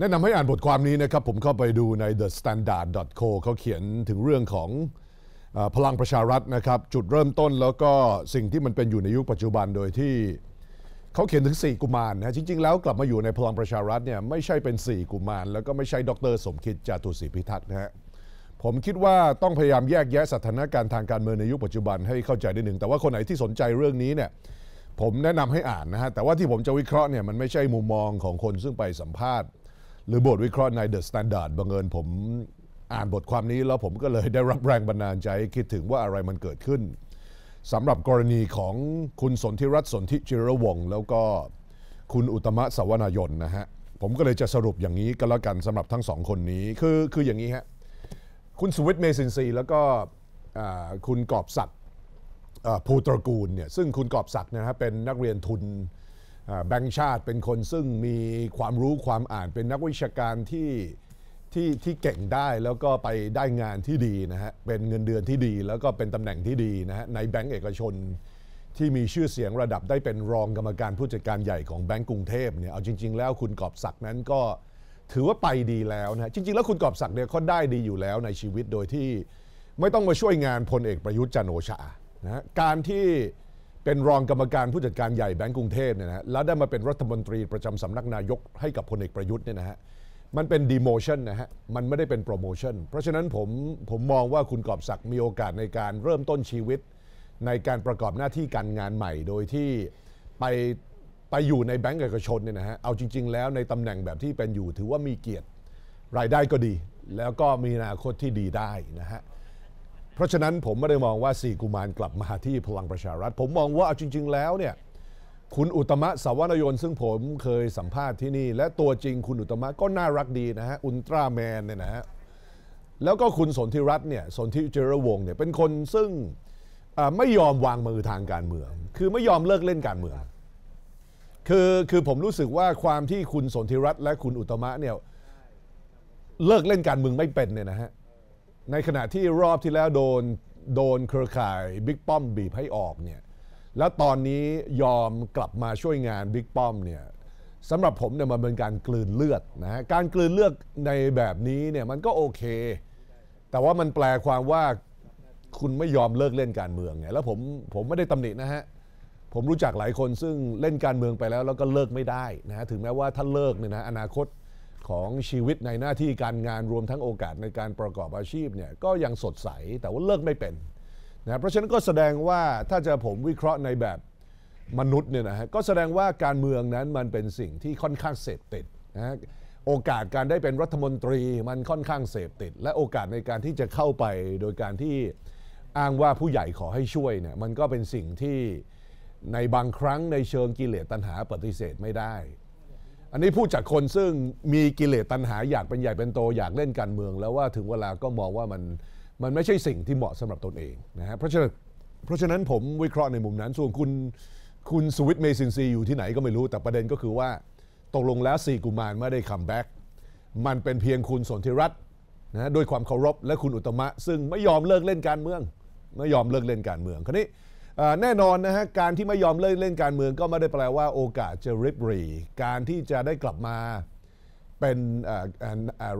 แนะนำให้อ่านบทความนี้นะครับผมเข้าไปดูใน the standard co เขาเขียนถึงเรื่องของอพลังประชารัฐนะครับจุดเริ่มต้นแล้วก็สิ่งที่มันเป็นอยู่ในยุคปัจจุบันโดยที่ เขาเขียนถึง 4 กุมารนะจริง ๆ แล้วกลับมาอยู่ในพลังประชารัฐเนี่ยไม่ใช่เป็น 4 กุมาร แล้วก็ไม่ใช่ดร สมคิดจาตุศรีพิทักษ์นะฮะผมคิดว่าต้องพยายามแยกแยะสถานการณ์ทางการเมืองในยุคปัจจุบันให้เข้าใจได้หนึ่งแต่ว่าคนไหนที่สนใจเรื่องนี้เนี่ยผมแนะนำให้อ่านนะฮะแต่ว่าที่ผมจะวิเคราะห์เนี่ยมันไม่ใช่มุมมองของคนซึ่งไปสัมภาษณ์หรือบทวิเคราะห์ในเดอะสแตนดาร์ดบังเอิญผมอ่านบทความนี้แล้วผมก็เลยได้รับแรงบันดาลใจคิดถึงว่าอะไรมันเกิดขึ้นสำหรับกรณีของคุณสนธิรัตน์สนธิจิรวงศ์แล้วก็คุณอุตมะสวนายนนะฮะผมก็เลยจะสรุปอย่างนี้ก็แล้วกันสำหรับทั้งสองคนนี้คือคืออย่างนี้ฮะคุณสุวิทเมสินซีแล้วก็คุณกอบศักดิ์ภูตระกูลเนี่ยซึ่งคุณกอบศักดิ์นะฮะเป็นนักเรียนทุนแบงค์ชาติเป็นคนซึ่งมีความรู้ความอ่าน เป็นนักวิชาการที่ที่ที่เก่งได้แล้วก็ไปได้งานที่ดีนะฮะ เป็นเงินเดือนที่ดีแล้วก็เป็นตำแหน่งที่ดีนะฮะในแบงก์เอกชนที่มีชื่อเสียงระดับได้เป็นรองกรรมการผู้จัดการใหญ่ของแบงก์กรุงเทพเนี่ยเอาจริง ๆ แล้วคุณกอบศักดิ์นั้นก็ถือว่าไปดีแล้วนะจริง ๆ แล้วคุณกอบศักดิ์เนี่ยเขาได้ดีอยู่แล้วในชีวิตโดยที่ไม่ต้องมาช่วยงานพลเอกประยุทธ์จันโอชานะการที่เป็นรองกรรมการผู้จัดการใหญ่แบงก์กรุงเทพเนี่ยนะฮะแล้วได้มาเป็นรัฐมนตรีประจำสำนักนายกให้กับพลเอกประยุทธ์เนี่ยนะฮะมันเป็นดีโมชันนะฮะมันไม่ได้เป็นโปรโมชันเพราะฉะนั้นผมผมมองว่าคุณกอบศักดิ์มีโอกาสในการเริ่มต้นชีวิต ในการประกอบหน้าที่การงานใหม่โดยที่ไปไปอยู่ในแบงก์เอกชนเนี่ยนะฮะเอาจริงๆ แล้วในตำแหน่งแบบที่เป็นอยู่ถือว่ามีเกียรติรายได้ก็ดี แล้วก็มีอนาคตที่ดีได้นะฮะเพราะฉะนั้นผมไม่ได้มองว่าสี่กุมารกลับมาที่พลังประชารัฐ ผมมองว่าเอาจริง ๆ แล้วเนี่ย คุณอุตมะสาวนายนซึ่งผมเคยสัมภาษณ์ที่นี่ และตัวจริงคุณอุตมะก็น่ารักดีนะฮะอุลตร้าแมนเนี่ยนะฮะ แล้วก็คุณสนธิรัตน์เนี่ย สนธิเจรวงเนี่ยเป็นคนซึ่งไม่ยอมวางมือทางการเมือง คือไม่ยอมเลิกเล่นการเมือง คือคือผมรู้สึกว่าความที่คุณสนธิรัตน์และคุณอุตมะเนี่ยเลิกเล่นการเมืองไม่เป็นเนี่ยนะฮะในขณะที่รอบที่แล้วโดนโดนเครือข่ายบิ๊กป้อมบีบให้ออกเนี่ยแล้วตอนนี้ยอมกลับมาช่วยงานบิ๊กป้อมเนี่ยสำหรับผมเนี่ยมันเป็นการกลืนเลือดนะฮะการกลืนเลือดในแบบนี้เนี่ยมันก็โอเค แต่ว่ามันแปลความว่าคุณไม่ยอมเลิกเล่นการเมืองไงแล้วผม ผมไม่ได้ตำหนินะฮะผมรู้จักหลายคนซึ่งเล่นการเมืองไปแล้ว แล้วก็เลิกไม่ได้นะฮะถึงแม้ว่าถ้าเลิกเนี่ยนะอนาคตของชีวิตในหน้าที่การงานรวมทั้งโอกาสในการประกอบอาชีพเนี่ยก็ยังสดใสแต่ว่าเลิกไม่เป็นนะเพราะฉะนั้นก็แสดงว่าถ้าจะผมวิเคราะห์ในแบบมนุษย์เนี่ยนะฮะก็แสดงว่าการเมืองนั้นมันเป็นสิ่งที่ค่อนข้างเสพติดนะโอกาสการได้เป็นรัฐมนตรี มันค่อนข้างเสพติด และโอกาสในการที่จะเข้าไปโดยการที่อ้างว่าผู้ใหญ่ขอให้ช่วยเนี่ยมันก็เป็นสิ่งที่ในบางครั้ง ในเชิงกิเลสตัณหาปฏิเสธไม่ได้อันนี้พูดจากคนซึ่งมีกิเลสตัณหา อยากเป็นใหญ่เป็นโต อยากเล่นการเมือง แล้วว่าถึงเวลาก็มองว่ามันมันไม่ใช่สิ่งที่เหมาะสำหรับตนเองนะฮะเพราะฉะนั้นเพราะฉะนั้นผมวิเคราะห์ในมุมนั้น ส่วนคุณคุณสวิตเมซินซีอยู่ที่ไหนก็ไม่รู้ แต่ประเด็นก็คือว่าตกลงแล้วสี่กุมารไม่ได้คัมแบ็กมันเป็นเพียงคุณสนธิรัตน์นะด้วยความเคารพและคุณอุตมะซึ่งไม่ยอมเลิกเล่นการเมือง ไม่ยอมเลิกเล่นการเมืองคราวนี้แน่นอนนะฮะ การที่ไม่ยอมเล่นเล่นการเมือง ก็ไม่ได้แปลว่าโอกาสจะริบรี การที่จะได้กลับมาเป็น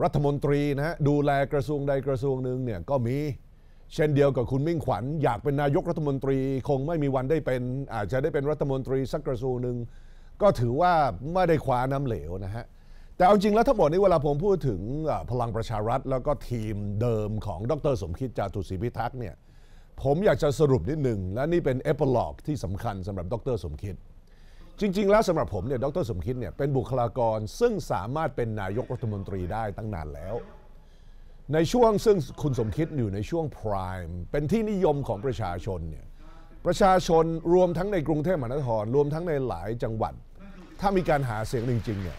รัฐมนตรีนะฮะ ดูแลกระทรวงใดกระทรวงหนึ่งเนี่ยก็มีเช่นเดียวกับคุณมิ่งขวัญ อยากเป็นนายกรัฐมนตรีคงไม่มีวันได้เป็นอาจจะได้เป็นรัฐมนตรีสักกระทรวงหนึ่ง ก็ถือว่าไม่ได้คว้าน้ำเหลวนะฮะแต่เอาจริงแล้วทั้งหมดนี้เวลาผมพูดถึงพลังประชารัฐ แล้วก็ทีมเดิมของดรสมคิดจาตุศรีพิทักษ์เนี่ยผมอยากจะสรุปนิดหนึ่ง และนี่เป็นเอพิล็อก ที่สำคัญสำหรับดรสมคิด จริงๆ แล้วสำหรับผมเนี่ยดร สมคิดเนี่ยเป็นบุคลากรซึ่งสามารถเป็นนายกรัฐมนตรีได้ตั้งนานแล้ว ในช่วงซึ่งคุณสมคิดอยู่ในช่วงพรายเป็นที่นิยมของประชาชนเนี่ยประชาชนรวมทั้งในกรุงเทพมหานคร รวมทั้งในหลายจังหวัด ถ้ามีการหาเสียงจริงๆเนี่ย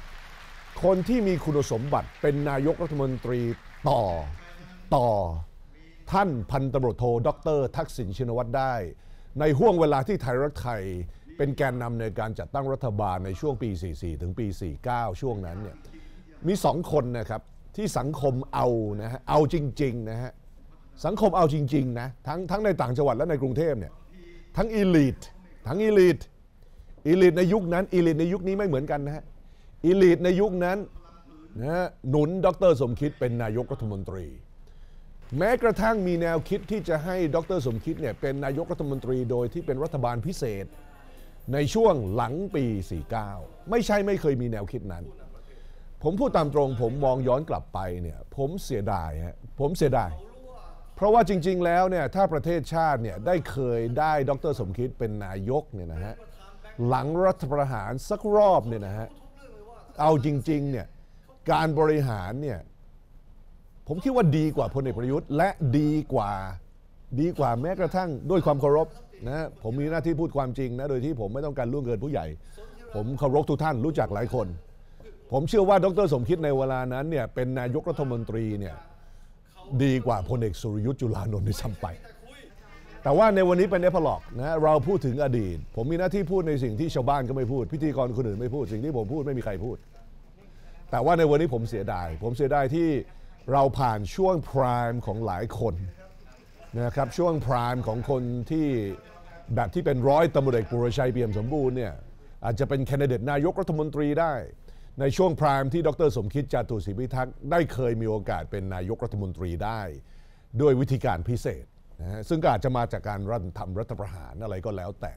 คนที่มีคุณสมบัติเป็นนายกรัฐมนตรีต่อต่อท่านพันตำรวจโทดออกเตร์ทักษิณชินวัตรได้ ในห่วงเวลาที่ไทยรักไทยเป็นแกนนำในการจัดตั้งรัฐบาลในช่วงปี 44 ถึงปี 49 ช่วงนั้นเนี่ยมีสองคนนะครับที่สังคมเอานะฮะเอาจริงๆนะฮะสังคมเอาจริงๆนะทั้งทั้งในต่างจังหวัดและในกรุงเทพเนี่ยทั้งอีลิททั้งอีลิทอีลิทในยุคนั้นอีลิทในยุคนี้ไม่เหมือนกันนะฮะอีลิทในยุคนั้นนะหนุนดร สมคิดเป็นนายกรัฐมนตรีแม้กระทั่งมีแนวคิดที่จะให้ดรสมคิดเนี่ยเป็นนายกรัฐมนตรีโดยที่เป็นรัฐบาลพิเศษ ในช่วงหลังปี 49 ไม่ใช่ไม่เคยมีแนวคิดนั้น ผมพูดตามตรงผมมองย้อนกลับไปเนี่ยผมเสียดายฮะผมเสียดาย เพราะว่าจริงๆแล้วเนี่ยถ้าประเทศชาติเนี่ยได้เคยได้ดรสมคิดเป็นนายกเนี่ยนะฮะหลังรัฐประหารสักรอบเนี่ยนะฮะเอาจริงๆเนี่ยการบริหารเนี่ยผมคิดว่าดีกว่าพลเอกประยุทธ์ และดีกว่าดีกว่าแม้กระทั่งด้วยความเคารพนะผมมีหน้าที่พูดความจริงนะ โดยที่ผมไม่ต้องการล่วงเกินผู้ใหญ่ ผมเคารพทุกท่านรู้จักหลายคน ผมเชื่อว่าดรสมคิดในเวลานั้นเนี่ยเป็นนายกรัฐมนตรีเนี่ยดีกว่าพลเอกสุรยุทธ์จุลานนท์ด้สยซ้ำไป แต่ว่าในวันนี้เป็นเอปลอกนะเราพูดถึงอดีตผมมีหน้าที่พูดในสิ่งที่ชาวบ้านก็ไม่พูด พิธีกรคนอื่นไม่พูดสิ่งที่ผมพูดไม่มีใครพูด แต่ว่าในวันนี้ผมเสียดายผมเสียดายที่เราผ่านช่วงพรายมของหลายคนนะครับช่วงพรายมของคนที่แบบที่เป็นร้อยตำรวจเอกปุรชัยเปี่ยมสมบูรณ์เนี่ยอาจจะเป็นแคนดิเดตนายกรัฐมนตรีได้ ในช่วงพรายมที่ดร สมคิดจาตุศรีพิทักษ์ได้เคยมีโอกาสเป็นนายกรัฐมนตรีได้ ด้วยวิธีการพิเศษนะซึ่งก็อาจจะมาจากการรัฐทำรัฐประหารอะไรก็แล้วแต่